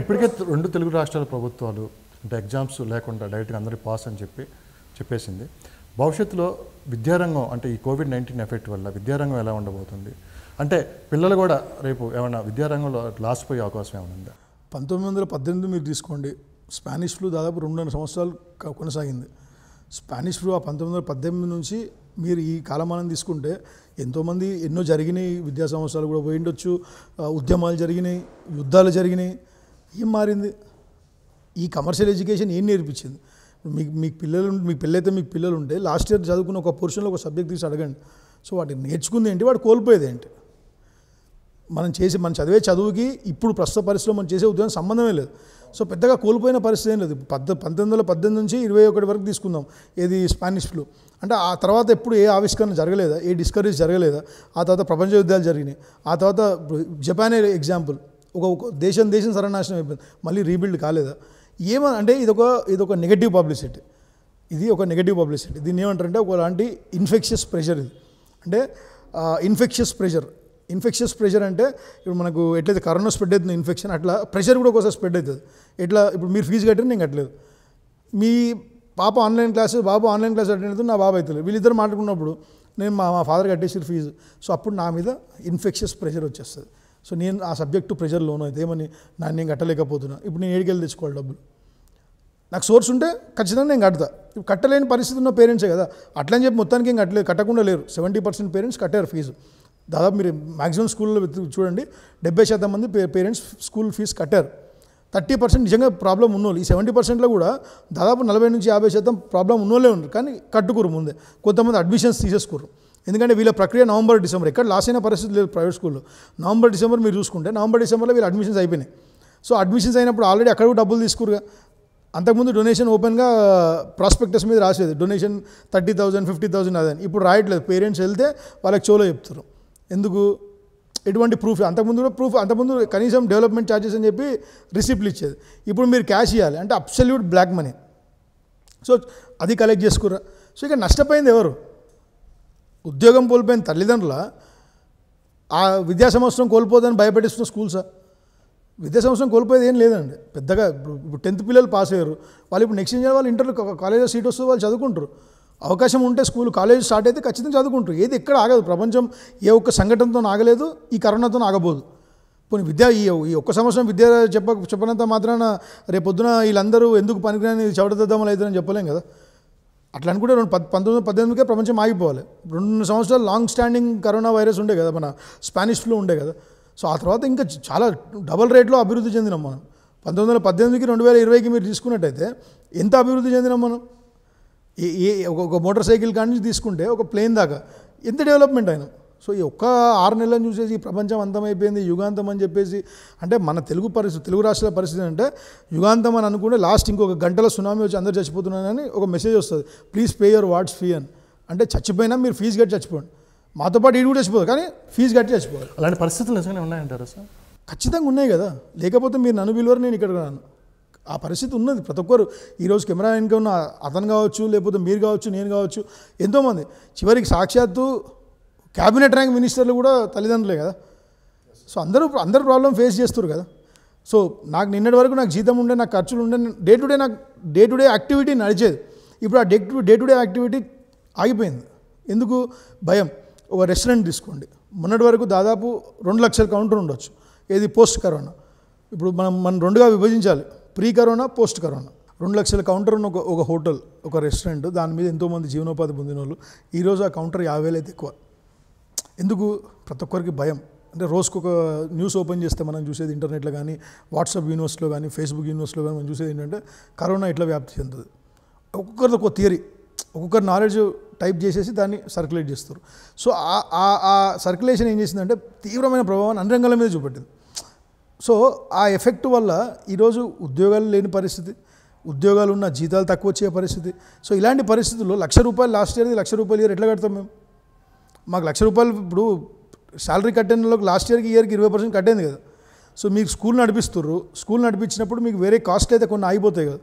ఇప్పటికే రెండు తెలుగు రాష్ట్రాల ప్రభుత్వాలు అంటే ఎగ్జామ్స్ లేకుండా డైరెక్ట్గా అందరికి పాస్ అని చెప్పి చెప్పేసింది భవిష్యత్తులో విద్యారంగం అంటే ఈ కోవిడ్ నైన్టీన్ ఎఫెక్ట్ వల్ల విద్యారంగం ఎలా ఉండబోతుంది అంటే పిల్లలు కూడా రేపు ఏమైనా విద్యారంగంలో లాస్ పోయే అవకాశం ఏమైనా ఉందా పంతొమ్మిది వందల పద్దెనిమిది మీరు తీసుకోండి స్పానిష్ ఫ్లూ దాదాపు రెండున్నర సంవత్సరాలు కొనసాగింది స్పానిష్ ఫ్లూ ఆ పంతొమ్మిది వందల పద్దెనిమిది నుంచి మీరు ఈ కాలమానం తీసుకుంటే ఎంతోమంది ఎన్నో జరిగినాయి విద్యా సంవత్సరాలు కూడా పోయిండొచ్చు ఉద్యమాలు జరిగినాయి యుద్ధాలు జరిగినాయి ఏం మారింది ఈ కమర్షియల్ ఎడ్యుకేషన్ ఏం నేర్పించింది మీకు మీకు పిల్లలు మీ పిల్లైతే మీకు పిల్లలు ఉంటే లాస్ట్ ఇయర్ చదువుకున్న ఒక పోర్షన్లో ఒక సబ్జెక్ట్ తీసి అడగండి సో వాటిని నేర్చుకుంది ఏంటి వాడు కోల్పోయేది ఏంటి మనం చేసి మనం చదివే చదువుకి ఇప్పుడు ప్రస్తుత పరిస్థితిలో మనం చేసే ఉద్యోగం సంబంధమే లేదు సో పెద్దగా కోల్పోయిన పరిస్థితి ఏం లేదు పద్ద పంతొమ్మిది వందల పద్దెనిమిది నుంచి ఇరవై ఒకటి వరకు తీసుకుందాం ఏది స్పానిష్ ఫ్లూ అంటే ఆ తర్వాత ఎప్పుడు ఏ ఆవిష్కరణ జరగలేదా ఏ డిస్కవరీస్ జరగలేదా ఆ తర్వాత ప్రపంచ యుద్ధాలు జరిగినాయి ఆ తర్వాత జపానే ఎగ్జాంపుల్ ఒక దేశం దేశం సర్వనాశనం అయిపోయింది మళ్ళీ రీబిల్డ్ కాలేదా ఏమని అంటే ఇదొక ఇదొక నెగటివ్ పబ్లిసిటీ ఇది ఒక నెగటివ్ పబ్లిసిటీ దీన్ని ఏమంటారంటే ఒకలాంటి ఇన్ఫెక్షియస్ ప్రెషర్ ఇది అంటే ఇన్ఫెక్షియస్ ప్రెషర్ ఇన్ఫెక్షియస్ ప్రెషర్ అంటే ఇప్పుడు మనకు ఎట్లయితే కరోనా స్ప్రెడ్ అవుతుంది ఇన్ఫెక్షన్ అట్లా ప్రెషర్ కూడా ఒకసారి స్ప్రెడ్ అవుతుంది ఎట్లా ఇప్పుడు మీరు ఫీజు కట్టిన నేను కట్టలేదు మీ పాప ఆన్లైన్ క్లాసు బాబు ఆన్లైన్ క్లాస్ అటెండ్ నా బాబు అవుతుంది వీళ్ళిద్దరు మాట్లాడుకున్నప్పుడు నేను మా మా ఫాదర్ కట్టేసి ఫీజు సో అప్పుడు నా మీద ఇన్ఫెక్షియస్ ప్రెషర్ వచ్చేస్తుంది సో నేను ఆ సబ్జెక్టు ప్రెషర్లోనో ఇదేమని నన్ను నేను కట్టలేకపోతున్నా ఇప్పుడు నేను ఏడికెళ్ళి తెచ్చుకోవాలి డబ్బులు నాకు సోర్స్ ఉంటే ఖచ్చితంగా నేను కడతా ఇప్పుడు కట్టలేని పరిస్థితి ఉన్న పేరెంట్సే కదా అట్లని చెప్పి మొత్తానికి ఏం కట్టలేదు కట్టకుండా లేరు సెవెంటీ పర్సెంట్ పేరెంట్స్ కట్టారు ఫీజు దాదాపు మీరు మాక్సిమం స్కూల్లో చూడండి డెబ్బై శాతం మంది పేరెంట్స్ స్కూల్ ఫీజు కట్టారు థర్టీ పర్సెంట్ నిజంగా ప్రాబ్లం ఉన్నోళ్ళు ఈ సెవెంటీ పర్సెంట్లో కూడా దాదాపు నలభై నుంచి యాభై శాతం ప్రాబ్లం ఉన్నోళ్ళే ఉన్నారు కానీ కట్టుకోరు ముందే కొంతమంది అడ్మిషన్స్ తీసేసుకోరు ఎందుకంటే వీళ్ళ ప్రక్రియ నవంబర్ డిసెంబర్ ఎక్కడ లాస్ అయిన పరిస్థితి లేదు ప్రైవేట్ స్కూల్లో నవంబర్ డిసెంబర్ మీరు చూసుకుంటే నవంబర్ డిసెంబర్లో వీళ్ళు అడ్మిషన్స్ అయిపోయినాయి సో అడ్మిషన్స్ అయినప్పుడు ఆల్రెడీ అక్కడ కూడా డబ్బులు తీసుకురు అంతకుముందు డొనేషన్ ఓపెన్గా ప్రాస్పెక్టస్ మీద రాసేది donation thirty thousand fifty thousand అదని ఇప్పుడు రాయట్లేదు పేరెంట్స్ వెళ్తే వాళ్ళకి చోలో చెప్తారు ఎందుకు ఎటువంటి ప్రూఫ్ అంతకుముందు కూడా ప్రూఫ్ అంతకుముందు కనీసం డెవలప్మెంట్ ఛార్జెస్ అని చెప్పి రిసిప్ట్లు ఇచ్చేది ఇప్పుడు మీరు క్యాష్ ఇవ్వాలి అంటే అబ్సల్యూట్ బ్లాక్ మనీ సో అది కలెక్ట్ చేసుకుర్రా సో ఇక నష్టపోయింది ఎవరు ఉద్యోగం కోల్పోయిన తల్లిదండ్రుల ఆ విద్యా సంవత్సరం కోల్పోదని భయపడిస్తున్న స్కూల్సా విద్యా సంవత్సరం కోల్పోయేది ఏం లేదండి పెద్దగా ఇప్పుడు టెన్త్ పిల్లలు పాస్ అయ్యారు వాళ్ళు ఇప్పుడు నెక్స్ట్ ఇయర్ వాళ్ళు ఇంటర్లో కాలేజ్లో సీట్ వస్తే వాళ్ళు చదువుకుంటారు అవకాశం ఉంటే స్కూల్ కాలేజ్ స్టార్ట్ అయితే ఖచ్చితంగా చదువుకుంటారు ఏది ఎక్కడ ఆగదు ప్రపంచం ఏ ఒక్క సంఘటనతో ఆగలేదు ఈ కరోనాతో ఆగబోదు పోనీ విద్య ఈ ఒక్క సంవత్సరం విద్య చెప్ప చెప్పనంత మాత్రాన రేపొద్దున వీళ్ళందరూ ఎందుకు పనికిరాని చవటదద్దమలు అవుతుందని చెప్పలేం కదా అట్లా అనుకుంటే రెండు పద్ పంతొమ్మిది పద్దెనిమిదికే ప్రపంచం ఆగిపోవాలి రెండు సంవత్సరాలు లాంగ్ స్టాండింగ్ కరోనా వైరస్ ఉండే కదా మన స్పానిష్ ఫ్లూ ఉండే కదా సో ఆ తర్వాత ఇంకా చాలా డబల్ రేట్లో అభివృద్ధి చెందినాం మనం పంతొమ్మిది వందల పద్దెనిమిదికి రెండు వేల ఇరవైకి మీరు తీసుకున్నట్టయితే ఎంత అభివృద్ధి చెందినాం మనం ఏ ఒక మోటార్ సైకిల్ కానీ నుంచి తీసుకుంటే ఒక ప్లేన్ దాకా ఎంత డెవలప్మెంట్ అయినా సో ఈ ఒక్క ఆరు నెలలను చూసేసి ఈ ప్రపంచం అంతమైపోయింది యుగాంతం అని చెప్పేసి అంటే మన తెలుగు పరిస్థితి తెలుగు రాష్ట్రాల పరిస్థితి అంటే యుగాంతం అని అనుకుంటే లాస్ట్ ఇంకొక గంటల సునామీ వచ్చి అందరు చచ్చిపోతున్నారని ఒక మెసేజ్ వస్తుంది please pay your what's fee అని అంటే చచ్చిపోయినా మీరు ఫీజు కట్టి చచ్చిపోండి మాతో పాటు ఈడు కూడా చచ్చిపోదు కానీ ఫీజు కట్టి చచ్చిపోదు అలాంటి పరిస్థితులు నిజంగానే ఉన్నాయంటారు సార్ ఖచ్చితంగా ఉన్నాయి కదా లేకపోతే మీరు నన్ను విలువరు నేను ఇక్కడ రాను ఆ పరిస్థితి ఉన్నది ప్రతి ఒక్కరు ఈరోజు కెమెరా ఇన్కమ్ ఉన్న అతను కావచ్చు లేకపోతే మీరు కావచ్చు నేను కావచ్చు ఎంతోమంది చివరికి సాక్షాత్తు క్యాబినెట్ ర్యాంక్ మినిస్టర్లు కూడా తల్లిదండ్రులే కదా సో అందరూ అందరు ప్రాబ్లం ఫేస్ చేస్తారు కదా సో నాకు నిన్నటి వరకు నాకు జీతం ఉండే నాకు ఖర్చులు ఉండే డే టు డే నాకు డే టు డే యాక్టివిటీ నడిచేది ఇప్పుడు ఆ day to day to day activity ఆగిపోయింది ఎందుకు భయం ఒక రెస్టారెంట్ తీసుకోండి మొన్నటి వరకు దాదాపు రెండు లక్షల కౌంటర్ ఉండొచ్చు ఏది పోస్ట్ కరోనా ఇప్పుడు మనం మనం రెండుగా విభజించాలి ప్రీ కరోనా పోస్ట్ కరోనా రెండు లక్షల కౌంటర్ ఉన్న ఒక ఒక హోటల్ ఒక రెస్టారెంట్ దాని మీద ఎంతోమంది జీవనోపాధి పొందిన వాళ్ళు ఈరోజు ఆ కౌంటర్ యాభై వేలు అయితే ఎక్కువ ఎందుకు ప్రతి ఒక్కరికి భయం అంటే రోజుకు ఒక న్యూస్ ఓపెన్ చేస్తే మనం చూసేది ఇంటర్నెట్లో కానీ వాట్సాప్ యూనివర్స్లో కానీ ఫేస్బుక్ యూనివర్స్లో కానీ మనం చూసేది ఏంటంటే కరోనా ఇట్లా వ్యాప్తి చెందుతుంది ఒక్కొక్కరిది ఒక్కో థియరీ ఒక్కొక్కరు నాలెడ్జ్ టైప్ చేసేసి దాన్ని సర్క్యులేట్ చేస్తారు సో ఆ సర్క్యులేషన్ ఏం చేసిందంటే తీవ్రమైన ప్రభావాన్ని అన్ని రంగాల మీద చూపెట్టింది సో ఆ ఎఫెక్ట్ వల్ల ఈరోజు ఉద్యోగాలు లేని పరిస్థితి ఉద్యోగాలు ఉన్న జీతాలు తక్కువ వచ్చే పరిస్థితి సో ఇలాంటి పరిస్థితుల్లో లక్ష రూపాయలు లాస్ట్ ఇయర్ది లక్ష రూపాయలు ఇయర్ ఎట్లా కడతాం మేము మాకు లక్ష రూపాయలు ఇప్పుడు శాలరీ కట్టేందులో లాస్ట్ ఇయర్కి ఇయర్కి ఇరవై పర్సెంట్ కట్టేది కదా సో మీకు స్కూల్ నడిపిస్తుర్రు స్కూల్ నడిపించినప్పుడు మీకు వేరే కాస్ట్లు అయితే కొన్ని ఆగిపోతాయి కదా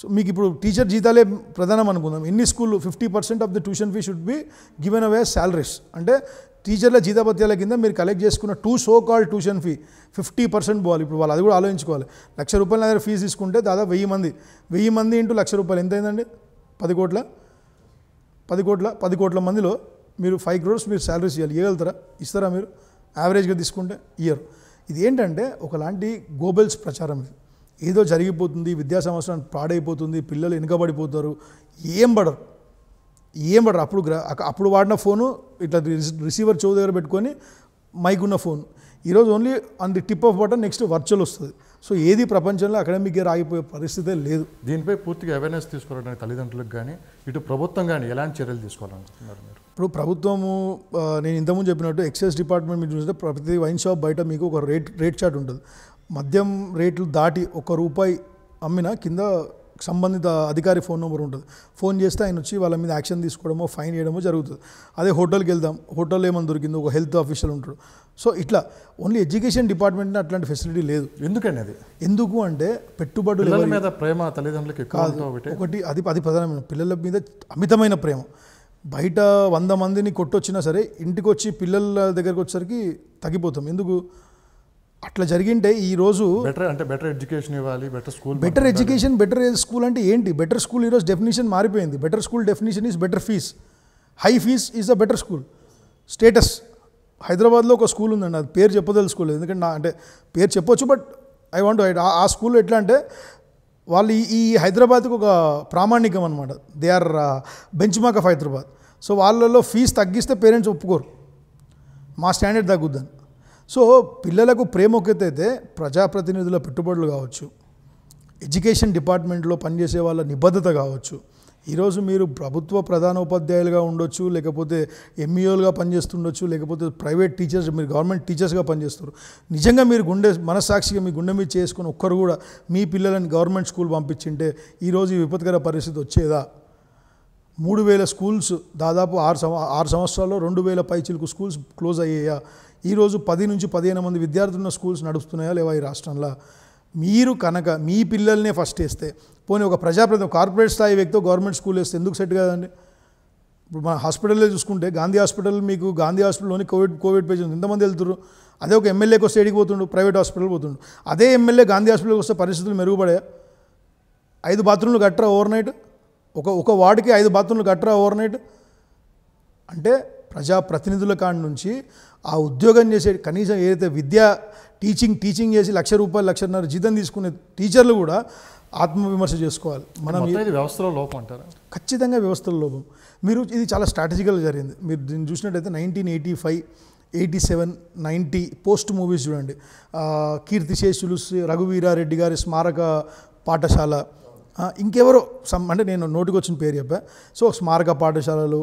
సో మీకు ఇప్పుడు టీచర్ జీతాలే ప్రధానం అనుకుందాం ఎన్ని school fifty percent of the tuition fee should be given away salaries అంటే టీచర్ల జీతాపత్యాల కింద మీరు కలెక్ట్ చేసుకున్న to so called tuition fee fifty percent పోవాలి ఇప్పుడు వాళ్ళు అది కూడా ఆలోచించుకోవాలి లక్ష రూపాయల దగ్గర ఫీజు తీసుకుంటే దాదాపు వెయ్యి మంది వెయ్యి మంది ఇంటూ లక్ష రూపాయలు ఎంత అయిందండి పది కోట్ల పది కోట్ల పది కోట్ల మందిలో మీరు ఫైవ్ క్రోర్స్ మీరు శాలరీస్ ఇవ్వాలి ఇవ్వగలుగుతారా ఇస్తారా మీరు యావరేజ్గా తీసుకుంటే ఇయర్ ఇది ఏంటంటే ఒకలాంటి గోబెల్స్ ప్రచారం ఇది ఏదో జరిగిపోతుంది విద్యా సంవత్సరానికి పాడైపోతుంది పిల్లలు వెనుకబడిపోతారు ఏం పడరు ఏం పడరు అప్పుడు అప్పుడు వాడిన ఫోను ఇట్లా రిసీవర్ చెవు దగ్గర పెట్టుకొని మైక్ ఉన్న ఫోన్ ఈరోజు only on the tip of button next virtual వస్తుంది సో ఏది ప్రపంచంలో అకాడమిక్ ఇయర్ ఆగిపోయే పరిస్థితే లేదు దీనిపై పూర్తిగా అవేర్నెస్ తీసుకోవడానికి తల్లిదండ్రులకు కానీ ఇటు ప్రభుత్వం కానీ ఎలాంటి చర్యలు తీసుకోవాలనుకుంటున్నారు మీరు ఇప్పుడు ప్రభుత్వము నేను ఇంతకుముందు చెప్పినట్టు ఎక్సైజ్ డిపార్ట్మెంట్ మీరు చూస్తే ప్రతి వైన్ షాప్ బయట మీకు ఒక రేట్ రేట్ చార్ట్ ఉంటుంది మద్యం రేట్లు దాటి ఒక రూపాయి అమ్మిన కింద సంబంధిత అధికారి ఫోన్ నెంబర్ ఉంటుంది ఫోన్ చేస్తే ఆయన వచ్చి వాళ్ళ మీద యాక్షన్ తీసుకోవడమో ఫైన్ చేయడమో జరుగుతుంది అదే హోటల్కి వెళ్దాం హోటల్ ఏమైనా దొరికిందో ఒక హెల్త్ ఆఫీషియల్ ఉంటాడు సో ఇట్లా ఓన్లీ ఎడ్యుకేషన్ డిపార్ట్మెంట్ అట్లాంటి ఫెసిలిటీ లేదు ఎందుకండి అది ఎందుకు అంటే పెట్టుబడుల మీద ప్రేమ తల్లిదండ్రులకి కాదు ఒకటి అది అది ప్రధానమైన పిల్లల మీద అమితమైన ప్రేమ బయట వంద మందిని కొట్టొచ్చినా సరే ఇంటికి వచ్చి పిల్లల దగ్గరకు వచ్చేసరికి తగ్గిపోతాం ఎందుకు అట్లా జరిగింటే రోజు బెటర్ అంటే బెటర్ ఎడ్యుకేషన్ ఇవ్వాలి better school better education better school అంటే ఏంటి బెటర్ స్కూల్ ఈరోజు డెఫినేషన్ మారిపోయింది better school definition is better fees high fees is a better school status హైదరాబాద్లో ఒక స్కూల్ ఉందండి అది పేరు చెప్పదలుచుకోలేదు ఎందుకంటే నా అంటే పేరు చెప్పొచ్చు బట్ ఐ వాంట్ ఆ స్కూల్లో ఎట్లా అంటే వాళ్ళు ఈ హైదరాబాద్కి ఒక ప్రామాణికం అనమాట they are benchmark of Hyderabad so వాళ్ళలో ఫీజు తగ్గిస్తే పేరెంట్స్ ఒప్పుకోరు మా స్టాండర్డ్ తగ్గుద్దని సో పిల్లలకు ప్రేమ ఒకతైతే ప్రజాప్రతినిధుల పెట్టుబడులు కావచ్చు ఎడ్యుకేషన్ డిపార్ట్మెంట్లో పనిచేసే వాళ్ళ నిబద్ధత కావచ్చు ఈరోజు మీరు ప్రభుత్వ ప్రధాన ఉపాధ్యాయులుగా ఉండొచ్చు లేకపోతే ఎంఈఓలుగా e పనిచేస్తుండొచ్చు లేకపోతే ప్రైవేట్ టీచర్స్ మీరు గవర్నమెంట్ టీచర్స్గా పనిచేస్తారు నిజంగా మీరు గుండె మనస్సాక్షిగా మీ గుండె మీద చేసుకుని ఒక్కరు కూడా మీ పిల్లలని గవర్నమెంట్ స్కూల్ పంపించింటే ఈరోజు ఈ విపత్కర పరిస్థితి వచ్చేదా మూడు వేల స్కూల్స్ దాదాపు ఆరు సంవ ఆరు సంవత్సరాల్లో రెండు వేల పైచిలకు స్కూల్స్ క్లోజ్ అయ్యాయా ఈరోజు పది నుంచి పదిహేను మంది విద్యార్థులున్న స్కూల్స్ నడుస్తున్నాయా లేవా ఈ రాష్ట్రంలో మీరు కనుక మీ పిల్లల్నే ఫస్ట్ వేస్తే పోనీ ఒక ప్రజాప్రతి కార్పొరేట్ స్థాయి వ్యక్తితో గవర్నమెంట్ స్కూల్ వేస్తే ఎందుకు సెట్ కాదండి ఇప్పుడు మన హాస్పిటల్లో చూసుకుంటే గాంధీ హాస్పిటల్ మీకు గాంధీ హాస్పిటల్లోని కోవిడ్ కోవిడ్ పేషెంట్స్ ఎంతమంది వెళ్తున్నారు అదే ఒక ఎమ్మెల్యేకి వస్తే ఎడికి పోతుండు ప్రైవేట్ హాస్పిటల్ పోతుండు అదే ఎమ్మెల్యే గాంధీ హాస్పిటల్కి వస్తే పరిస్థితులు మెరుగుపడే ఐదు బాత్రూమ్లు కట్టరా ఓవర్ నైట్ ఒక ఒక వార్డుకి ఐదు బాత్రూమ్లు కట్టరా ఓవర్ నైట్ అంటే ప్రజాప్రతినిధుల కాడి నుంచి ఆ ఉద్యోగం చేసే కనీసం ఏదైతే విద్య టీచింగ్ టీచింగ్ చేసి లక్ష రూపాయలు లక్షన్నర జీతం తీసుకునే టీచర్లు కూడా ఆత్మవిమర్శ చేసుకోవాలి మనం వ్యవస్థలో లోపం అంటారు ఖచ్చితంగా వ్యవస్థలో లోపం మీరు ఇది చాలా స్ట్రాటజికల్ జరిగింది మీరు దీన్ని చూసినట్టయితే nineteen eighty five eighty seven ninety post movies చూడండి కీర్తిశేషులు రఘువీరారెడ్డి గారి స్మారక పాఠశాల ఇంకెవరో సమ్ అంటే నేను వచ్చిన పేరు చెప్పా సో స్మారక పాఠశాలలు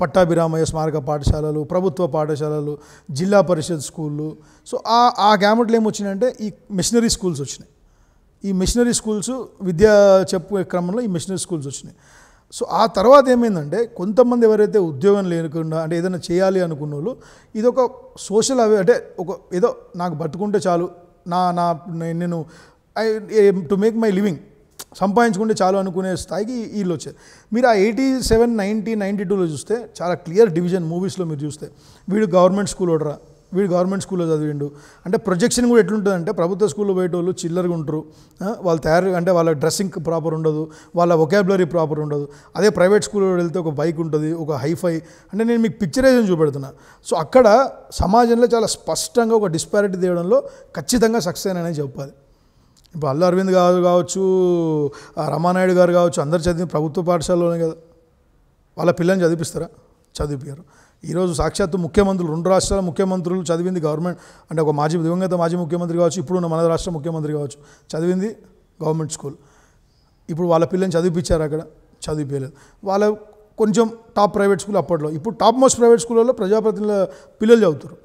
పట్టాభిరామయ్య స్మారక పాఠశాలలు ప్రభుత్వ పాఠశాలలు జిల్లా పరిషత్ స్కూళ్ళు సో ఆ ఆ గ్యామెట్లో ఏమొచ్చినాయంటే ఈ మిషనరీ స్కూల్స్ వచ్చినాయి ఈ మిషనరీ స్కూల్స్ విద్య చెప్పే క్రమంలో ఈ మిషనరీ స్కూల్స్ వచ్చినాయి సో ఆ తర్వాత ఏమైందంటే కొంతమంది ఎవరైతే ఉద్యోగం లేకుండా అంటే ఏదైనా చేయాలి అనుకున్న వాళ్ళు ఇది ఒక సోషల్ అవే అంటే ఒక ఏదో నాకు బతుకుంటే చాలు నా నా నేను I to make my living సంపాదించుకుంటే చాలు అనుకునే స్థాయికి వీళ్ళు వచ్చారు మీరు ఆ ఎయిటీ సెవెన్ నైంటీ నైంటీ టూలో చూస్తే చాలా క్లియర్ డివిజన్ మూవీస్లో మీరు చూస్తే వీడు గవర్నమెంట్ స్కూల్ ఓడరా వీడు గవర్నమెంట్ స్కూల్లో చదివిండు అంటే ప్రొజెక్షన్ కూడా ఎట్లుంటుందంటే ప్రభుత్వ స్కూల్లో వాళ్ళు చిల్లరగా ఉంటారు వాళ్ళు తయారు అంటే వాళ్ళ డ్రెస్సింగ్ ప్రాపర్ ఉండదు వాళ్ళ ఒకాబులరీ ప్రాపర్ ఉండదు అదే ప్రైవేట్ స్కూల్లో వెళ్తే ఒక బైక్ ఉంటుంది ఒక హైఫై అంటే నేను మీకు పిక్చరైజేషన్ చూపెడుతున్నా సో అక్కడ సమాజంలో చాలా స్పష్టంగా ఒక డిస్పారిటీ తీయడంలో ఖచ్చితంగా సక్సెస్ అయినా చెప్పాలి ఇప్పుడు అల్లు అరవింద్ గారు కావచ్చు రమానాయుడు గారు కావచ్చు అందరు చదివిన ప్రభుత్వ పాఠశాలలోనే కదా వాళ్ళ పిల్లల్ని చదివిస్తారా చదివిపోయారు ఈరోజు సాక్షాత్తు ముఖ్యమంత్రులు రెండు రాష్ట్రాల ముఖ్యమంత్రులు చదివింది గవర్నమెంట్ అంటే ఒక మాజీ దివంగత మాజీ ముఖ్యమంత్రి కావచ్చు ఇప్పుడున్న మన రాష్ట్ర ముఖ్యమంత్రి కావచ్చు చదివింది గవర్నమెంట్ స్కూల్ ఇప్పుడు వాళ్ళ పిల్లల్ని చదివిపించారు అక్కడ చదివిపోయలేదు వాళ్ళ కొంచెం టాప్ ప్రైవేట్ స్కూల్ అప్పట్లో ఇప్పుడు టాప్ మోస్ట్ ప్రైవేట్ స్కూళ్ళలో ప్రజాప్రతినిధుల పిల్లలు చదువుతారు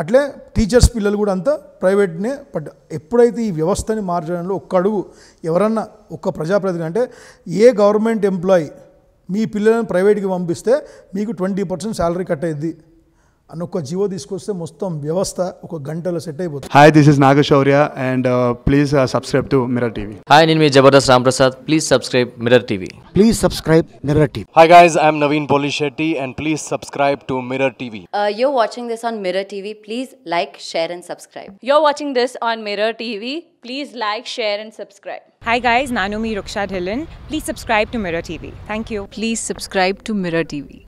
అట్లే టీచర్స్ పిల్లలు కూడా అంతా ప్రైవేట్నే బట్ ఎప్పుడైతే ఈ వ్యవస్థని మార్చడంలో ఒక్క అడుగు ఎవరన్నా ఒక్క ప్రజాప్రతినిధి అంటే ఏ గవర్నమెంట్ ఎంప్లాయీ మీ పిల్లలను ప్రైవేట్కి పంపిస్తే మీకు ట్వంటీ పర్సెంట్ శాలరీ కట్ అయ్యింది Hi, this is Nagashaurya and uh, please uh, subscribe to Mirror TV. Hi, Ninmi Jabardas Ramprasad. Please subscribe Mirror TV. Please subscribe Mirror TV. Hi guys, I'm Naveen Polishetty and please subscribe to Mirror TV. Uh, you're watching this on Mirror TV. Please like, share and subscribe. You're watching this on Mirror TV. Please like, share and subscribe. Hi guys, Nanumi Rukshad Please subscribe to Mirror TV. Thank you. Please subscribe to Mirror TV.